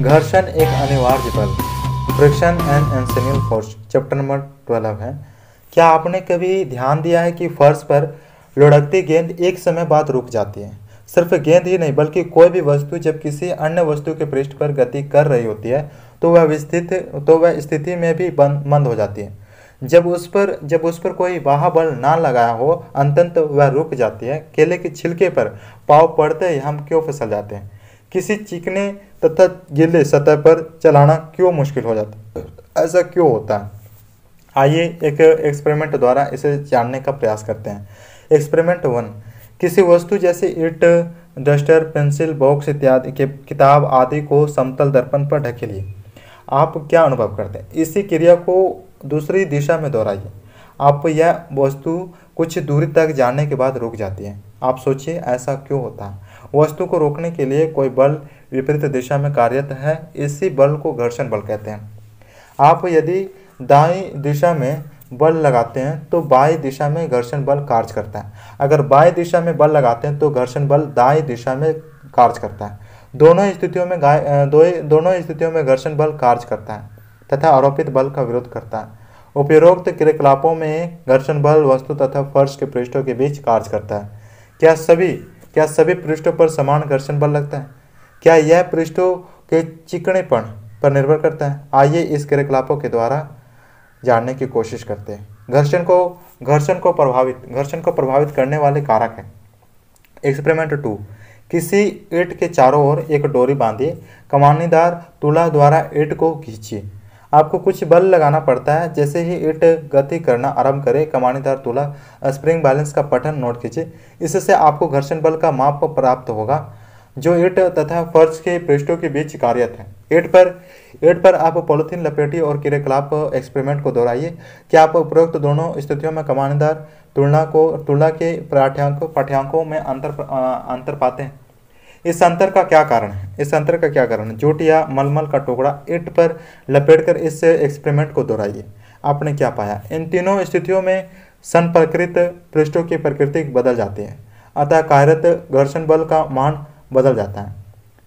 घर्षण एक अनिवार्य बल friction and essential force chapter number twelve है क्या आपने कभी ध्यान दिया है कि फर्श पर लुढ़कती गेंद एक समय बाद रुक जाती है सिर्फ गेंद ही नहीं बल्कि कोई भी वस्तु जब किसी अन्य वस्तु के पृष्ठ पर गति कर रही होती है तो वह विस्थित तो वह स्थिति में भी बंद मंद हो जाती है जब उस पर जब उस पर कोई वाह बल ना लगाया हो अंतंत वह रुक जाती है केले के छिलके पर पाव पड़ते ही हम क्यों फिसल जाते हैं किसी चिकने तथा गिले सतह पर चलाना क्यों मुश्किल हो जाता है ऐसा क्यों होता है आइए एक एक्सपेरिमेंट द्वारा इसे जानने का प्रयास करते हैं एक्सपेरिमेंट वन किसी वस्तु जैसे इट डस्टर पेंसिल बॉक्स इत्यादि के किताब आदि को समतल दर्पण पर ढकेलिए आप क्या अनुभव करते हैं इसी क्रिया को दूसरी दिशा में दोहराइए आप यह वस्तु कुछ दूरी तक जाने के बाद रुक जाती है आप सोचिए ऐसा क्यों होता है वस्तु को रोकने के लिए कोई बल विपरीत दिशा में कार्यरत है इसी बल को घर्षण बल कहते हैं आप यदि दाई दिशा में बल लगाते हैं तो बाई दिशा में घर्षण बल कार्य करता है अगर बाई दिशा में बल लगाते हैं तो घर्षण बल दाई दिशा में कार्य करता है दोनों स्थितियों में दो, दोनों स्थितियों में घर्षण बल कार्य करता है तथा आरोपित बल का विरोध करता है उपरोक्त क्रियाकलापों में घर्षण बल वस्तु तथा फर्श के पृष्ठों के बीच कार्य करता है क्या सभी क्या सभी पृष्ठों पर समान घर्षण बल लगता है क्या यह पृष्ठों के चिकनेपण पर निर्भर करता है आइए इस क्रियाकलापों के द्वारा जानने की कोशिश करते हैं घर्षण को घर्षण को प्रभावित घर्षण को प्रभावित करने वाले कारक हैं एक्सपेरिमेंट टू किसी ईट के चारों ओर एक डोरी बांधिए कमानीदार तुला द्वारा ईट को खींचिए आपको कुछ बल लगाना पड़ता है जैसे ही इट गति करना आरंभ करे कमानीदार तुला स्प्रिंग बैलेंस का पठन नोट कीजिए इससे आपको घर्षण बल का माप प्राप्त होगा जो इट तथा फर्ज के पृष्ठों के बीच कार्यरत है इट पर इट पर आप पॉलिथीन लपेटी और क्रियाकलाप एक्सपेरिमेंट को दोहराइए क्या आप उपरोक्त दोनों स्थितियों में कमानीदार तुलना को तुलना के पाठ्यांकों पाठ्यांकों में अंतर आ, अंतर पाते हैं इस अंतर का क्या कारण है इस अंतर का क्या कारण है जूट या मलमल का टुकड़ा ईट पर लपेटकर इस एक्सपेरिमेंट को दोहराइए आपने क्या पाया इन तीनों स्थितियों में सन प्रकृत पृष्ठों की प्रकृति बदल जाती है अतः कार्यरत घर्षण बल का मान बदल जाता है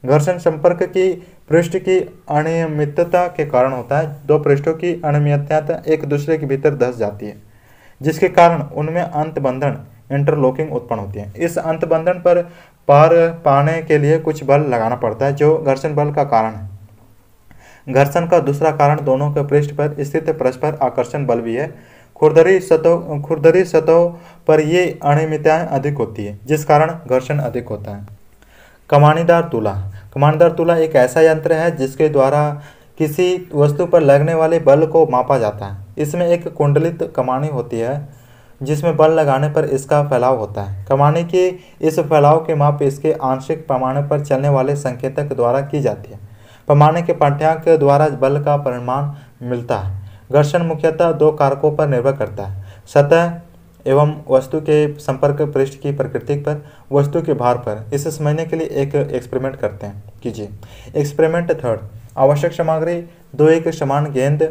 घर्षण संपर्क की पृष्ठ की अनियमितता के कारण होता है दो पृष्ठों की अनियमितता एक दूसरे के भीतर धस जाती है जिसके कारण उनमें अंत बंधन इंटरलॉकिंग उत्पन्न होती है इस अंतबंधन पर पार पाने के लिए कुछ बल लगाना पड़ता है जो घर्षण बल का कारण है घर्षण का दूसरा कारण दोनों के पृष्ठ पर स्थित परस्पर आकर्षण बल भी है खुरदरी सतह खुरदरी सतह पर ये अनियमितताएं अधिक होती है जिस कारण घर्षण अधिक होता है कमानीदार तुला कमानीदार तुला एक ऐसा यंत्र है जिसके द्वारा किसी वस्तु पर लगने वाले बल को मापा जाता है इसमें एक कुंडलित कमानी होती है जिसमें बल लगाने पर इसका फैलाव होता है कमाने के इस फैलाव के माप इसके आंशिक पैमाने पर चलने वाले संकेतक द्वारा की जाती है पैमाने के पाठ्यांक द्वारा बल का परिमाण मिलता है घर्षण मुख्यतः दो कारकों पर निर्भर करता है सतह एवं वस्तु के संपर्क पृष्ठ की प्रकृति पर वस्तु के भार पर इसे समझने के लिए एक एक्सपेरिमेंट करते हैं कीजिए एक्सपेरिमेंट थर्ड आवश्यक सामग्री दो एक समान गेंद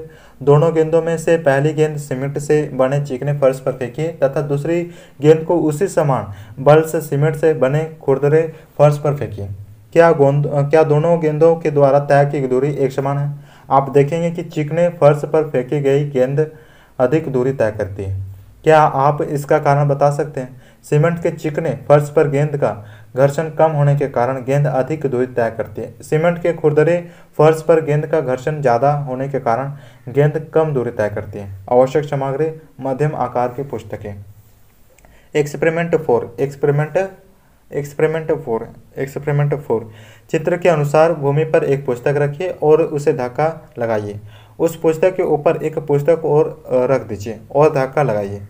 दोनों गेंदों में से पहली गेंद सीमेंट से बने चिकने फर्श पर फेंकी तथा दूसरी गेंद को उसी समान बल से सीमेंट से बने खुरदरे फर्श पर फेंकी क्या गोंद क्या दोनों गेंदों के द्वारा तय की दूरी एक समान है आप देखेंगे कि चिकने फर्श पर फेंकी गई गेंद अधिक दूरी तय करती है क्या आप इसका कारण बता सकते हैं सीमेंट के चिकने फर्श पर गेंद का घर्षण कम होने के कारण गेंद अधिक दूरी तय करती है सीमेंट के खुरदरे फर्श पर गेंद का घर्षण ज़्यादा होने के कारण गेंद कम दूरी तय करती है आवश्यक सामग्री मध्यम आकार की पुस्तकें experiment four experiment experiment four experiment four चित्र के अनुसार भूमि पर एक पुस्तक रखिए और उसे धक्का लगाइए उस पुस्तक के ऊपर एक पुस्तक और रख दीजिए और धक्का लगाइए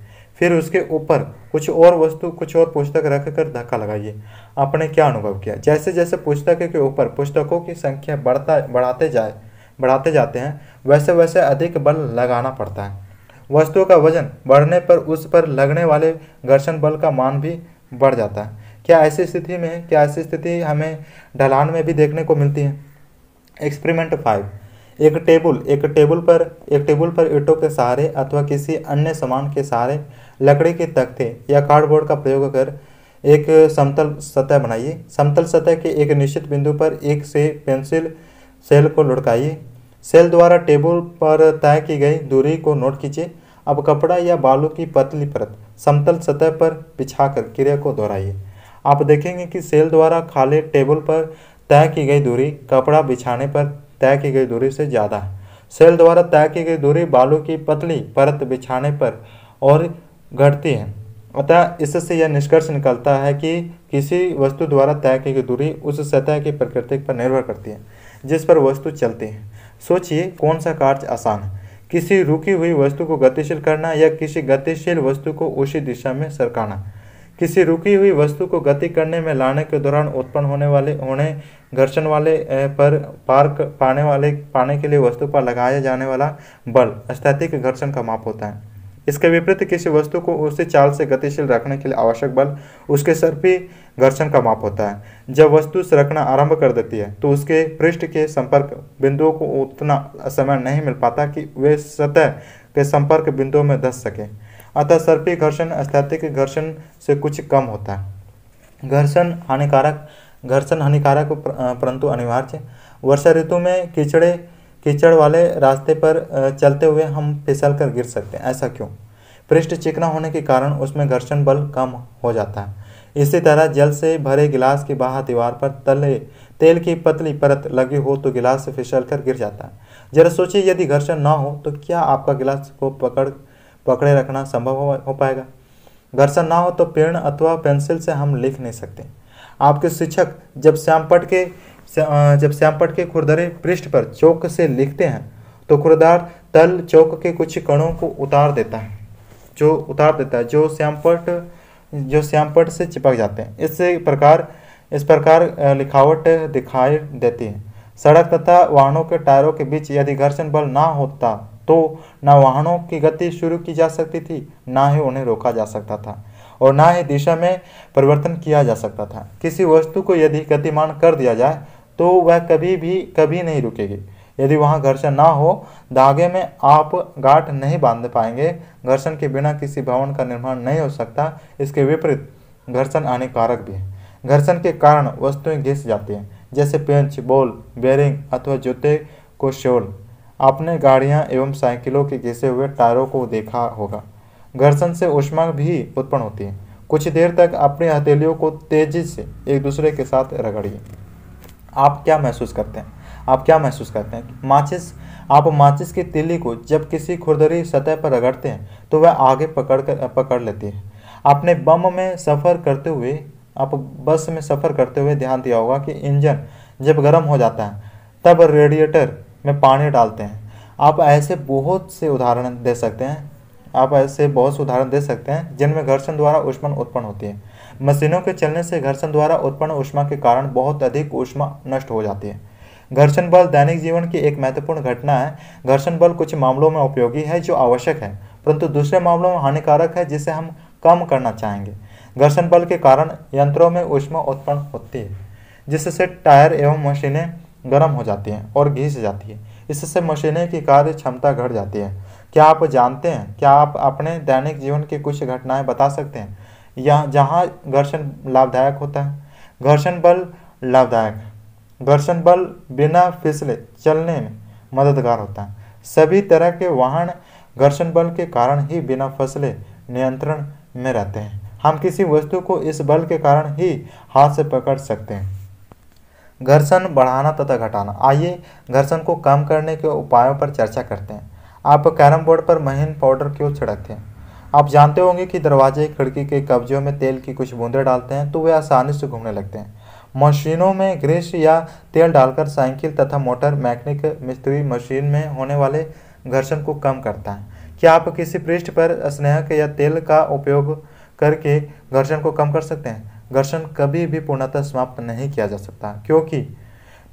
फिर उसके ऊपर कुछ और वस्तु कुछ और पुस्तक रख कर धक्का लगाइए आपने क्या अनुभव किया जैसे जैसे पुस्तक के ऊपर पुस्तकों की संख्या बढ़ता बढ़ाते जाए बढ़ाते जाते हैं वैसे वैसे अधिक बल लगाना पड़ता है वस्तुओं का वजन बढ़ने पर उस पर लगने वाले घर्षण बल का मान भी बढ़ जाता है क्या ऐसी स्थिति में क्या ऐसी स्थिति हमें ढलान में भी देखने को मिलती है एक्सपेरिमेंट फाइव एक टेबल एक टेबल पर एक टेबल पर ईंटों के सहारे अथवा किसी अन्य सामान के सहारे लकड़ी के तख्ते या कार्डबोर्ड का प्रयोग कर एक समतल सतह बनाइए समतल सतह के एक निश्चित बिंदु पर एक से पेंसिल सेल को लुढ़काइए सेल द्वारा टेबल पर तय की गई दूरी को नोट कीजिए अब कपड़ा या बालू की पतली परत समतल सतह पर बिछाकर क्रिया को दोहराइए आप देखेंगे कि सेल द्वारा खाली टेबल पर तय की गई दूरी कपड़ा बिछाने पर तय की गई दूरी से ज़्यादा है सेल द्वारा तय की गई दूरी बालू की पतली परत बिछाने पर और घटती है अतः इससे यह निष्कर्ष निकलता है कि किसी वस्तु द्वारा तय की गई दूरी उस सतह की प्रकृति पर निर्भर करती है जिस पर वस्तु चलती है सोचिए कौन सा कार्य आसान है किसी रुकी हुई वस्तु को गतिशील करना या किसी गतिशील वस्तु को उसी दिशा में सरकाना किसी रुकी हुई वस्तु को गति करने में लाने के दौरान उत्पन्न होने वाले होने घर्षण वाले पर पार पाने वाले पाने के लिए वस्तु पर लगाया जाने वाला बल स्थैतिक घर्षण का माप होता है इसके विपरीत किसी वस्तु को उसी चाल से गतिशील रखने के लिए आवश्यक बल उसके सर पर घर्षण का माप होता है जब वस्तु सरकना आरंभ कर देती है तो उसके पृष्ठ के संपर्क बिंदुओं को उतना समय नहीं मिल पाता कि वे सतह के संपर्क बिंदुओं में धस सके अतः सर्पी घर्षण स्थैतिक घर्षण से कुछ कम होता है घर्षण हानिकारक घर्षण हानिकारक परंतु अनिवार्य वर्षा ऋतु में कीचड़े कीचड़ वाले रास्ते पर चलते हुए हम फिसल कर गिर सकते हैं ऐसा क्यों पृष्ठ चिकना होने के कारण उसमें घर्षण बल कम हो जाता है इसी तरह जल से भरे गिलास के बाहर दीवार पर तले तेल की पतली परत लगी हो तो गिलास से फिसल कर गिर जाता है जरा सोचिए यदि घर्षण ना हो तो क्या आपका गिलास को पकड़ पकड़े रखना संभव हो, हो पाएगा घर्षण ना हो तो पेन अथवा पेंसिल से हम लिख नहीं सकते आपके शिक्षक जब श्याम पट के जब श्यामपट के खुरदरे पृष्ठ पर चौक से लिखते हैं तो खुरदार तल चौक के कुछ कणों को उतार देता है जो उतार देता है जो श्यामपट जो श्यामपट से चिपक जाते हैं इस प्रकार इस प्रकार लिखावट दिखाई देती है सड़क तथा वाहनों के टायरों के बीच यदि घर्षण बल ना होता तो ना वाहनों की गति शुरू की जा सकती थी ना ही उन्हें रोका जा सकता था और ना ही दिशा में परिवर्तन किया जा सकता था किसी वस्तु को यदि गतिमान कर दिया जाए तो वह कभी भी कभी नहीं रुकेगी यदि वहाँ घर्षण ना हो धागे में आप गांठ नहीं बांध पाएंगे घर्षण के बिना किसी भवन का निर्माण नहीं हो सकता इसके विपरीत घर्षण हानिकारक भी है घर्षण के कारण वस्तुएं घिस जाती हैं जैसे पेंच बॉल बेरिंग अथवा जूते को शोल आपने गाड़ियाँ एवं साइकिलों के घिसे हुए टायरों को देखा होगा घर्षण से उष्मा भी उत्पन्न होती है कुछ देर तक अपनी हथेलियों को तेजी से एक दूसरे के साथ रगड़िए आप क्या महसूस करते हैं आप क्या महसूस करते हैं माचिस आप माचिस की तिली को जब किसी खुरदरी सतह पर रगड़ते हैं तो वह आगे पकड़ कर पकड़ लेती है आपने बम में सफ़र करते हुए आप बस में सफ़र करते हुए ध्यान दिया होगा कि इंजन जब गर्म हो जाता है तब रेडिएटर में पानी डालते हैं आप ऐसे बहुत से उदाहरण दे सकते हैं आप ऐसे बहुत से उदाहरण दे सकते हैं जिनमें घर्षण द्वारा उष्मन उत्पन्न होती है मशीनों के चलने से घर्षण द्वारा उत्पन्न ऊष्मा के कारण बहुत अधिक ऊष्मा नष्ट हो जाती है घर्षण बल दैनिक जीवन की एक महत्वपूर्ण घटना है घर्षण बल कुछ मामलों में उपयोगी है जो आवश्यक है परंतु दूसरे मामलों में हानिकारक है जिसे हम कम करना चाहेंगे घर्षण बल के कारण यंत्रों में ऊष्मा उत्पन्न होती है जिससे टायर एवं मशीनें गर्म हो जाती हैं और घिस जाती है इससे मशीनें की कार्य क्षमता घट जाती है क्या आप जानते हैं क्या आप अपने दैनिक जीवन की कुछ घटनाएं बता सकते हैं या जहाँ घर्षण लाभदायक होता है घर्षण बल लाभदायक है घर्षण बल बिना फिसले चलने में मददगार होता है सभी तरह के वाहन घर्षण बल के कारण ही बिना फसले नियंत्रण में रहते हैं हम किसी वस्तु को इस बल के कारण ही हाथ से पकड़ सकते हैं घर्षण बढ़ाना तथा घटाना आइए घर्षण को कम करने के उपायों पर चर्चा करते हैं आप कैरम बोर्ड पर महीन पाउडर क्यों छिड़कते हैं आप जानते होंगे कि दरवाजे खिड़की के कब्जों में तेल की कुछ बूंदें डालते हैं तो वे आसानी से घूमने लगते हैं मशीनों में ग्रेस या तेल डालकर साइकिल तथा मोटर मैकेनिक मिस्त्री मशीन में होने वाले घर्षण को कम करता है क्या आप किसी पृष्ठ पर स्नेहक या तेल का उपयोग करके घर्षण को कम कर सकते हैं घर्षण कभी भी पूर्णतः समाप्त नहीं किया जा सकता क्योंकि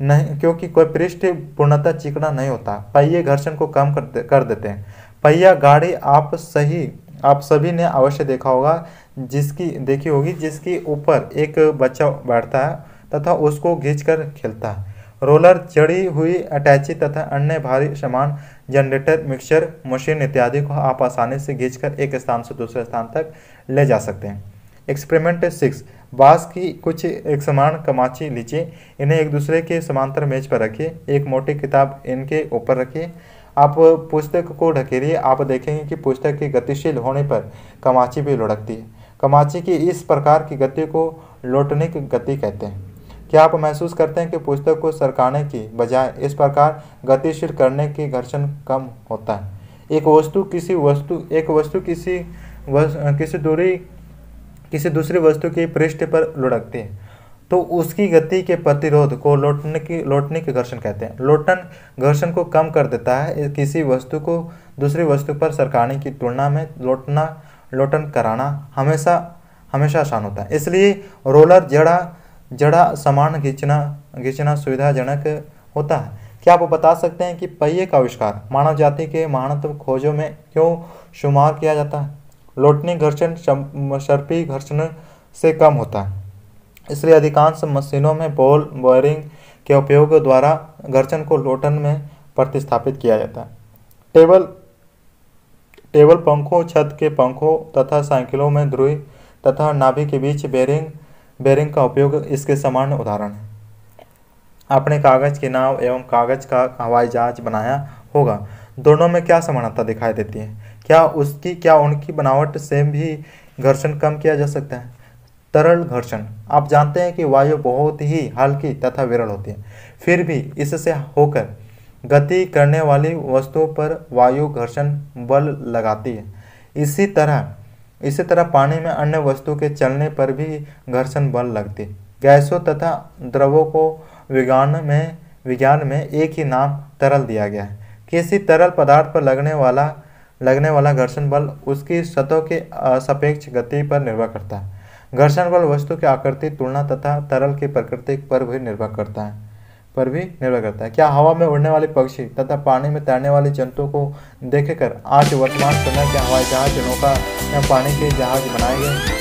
नहीं क्योंकि कोई पृष्ठ पूर्णतः चिकना नहीं होता पहिए घर्षण को कम कर, दे, कर देते हैं पहिया गाड़ी आप सही आप सभी ने अवश्य देखा होगा जिसकी देखी होगी जिसके ऊपर एक बच्चा बैठता है तथा उसको घींचकर खेलता है रोलर चढ़ी हुई अटैची तथा अन्य भारी सामान जनरेटर मिक्सचर मशीन इत्यादि को आप आसानी से घींचकर एक स्थान से दूसरे स्थान तक ले जा सकते हैं एक्सपेरिमेंट सिक्स बांस की कुछ एक समान कमाची लीजिए इन्हें एक दूसरे के समांतर मेज पर रखिए एक मोटी किताब इनके ऊपर रखिए आप पुस्तक को ढकेलिए आप देखेंगे कि पुस्तक के गतिशील होने पर कमाची भी लुढ़कती है कमाची की इस प्रकार की गति को लौटने की गति कहते हैं क्या आप महसूस करते हैं कि पुस्तक को सरकाने की बजाय इस प्रकार गतिशील करने की घर्षण कम होता है एक वस्तु किसी वस्तु एक वस्तु किसी वस, किसी दूरी किसी दूसरी वस्तु के पृष्ठ पर लुढ़कती है तो उसकी गति के प्रतिरोध को लौटने की लौटने के घर्षण कहते हैं लोटन घर्षण को कम कर देता है किसी वस्तु को दूसरी वस्तु पर सरकाने की तुलना में लौटना लौटन कराना हमेशा हमेशा आसान होता है इसलिए रोलर जड़ा जड़ा सामान खींचना खींचना सुविधाजनक होता है क्या आप बता सकते हैं कि पहिए का आविष्कार मानव जाति के महानतम खोजों में क्यों शुमार किया जाता है लौटनी घर्षण शर्पी घर्षण से कम होता है इसलिए अधिकांश मशीनों में बॉल बॉयरिंग के उपयोग द्वारा घर्षण को लोटन में प्रतिस्थापित किया जाता है टेबल टेबल पंखों छत के पंखों तथा साइकिलों में ध्रुई तथा नाभि के बीच बेरिंग बेरिंग का उपयोग इसके समान उदाहरण है आपने कागज़ की नाव एवं कागज़ का हवाई जहाज बनाया होगा दोनों में क्या समानता दिखाई देती है क्या उसकी क्या उनकी बनावट से भी घर्षण कम किया जा सकता है तरल घर्षण आप जानते हैं कि वायु बहुत ही हल्की तथा विरल होती है फिर भी इससे होकर गति करने वाली वस्तुओं पर वायु घर्षण बल लगाती है इसी तरह इसी तरह पानी में अन्य वस्तु के चलने पर भी घर्षण बल लगती गैसों तथा द्रवों को विज्ञान में विज्ञान में एक ही नाम तरल दिया गया है किसी तरल पदार्थ पर लगने वाला लगने वाला घर्षण बल उसकी सतह के सापेक्ष गति पर निर्भर करता है घर्षण बल वस्तु की आकृति तुलना तथा तरल की प्रकृति पर भी निर्भर करता है पर भी निर्भर करता है क्या हवा में उड़ने वाले पक्षी तथा पानी में तैरने वाले जंतुओं को देखकर आज वर्तमान समय के हवाई जहाज नौका या पानी के जहाज बनाए गए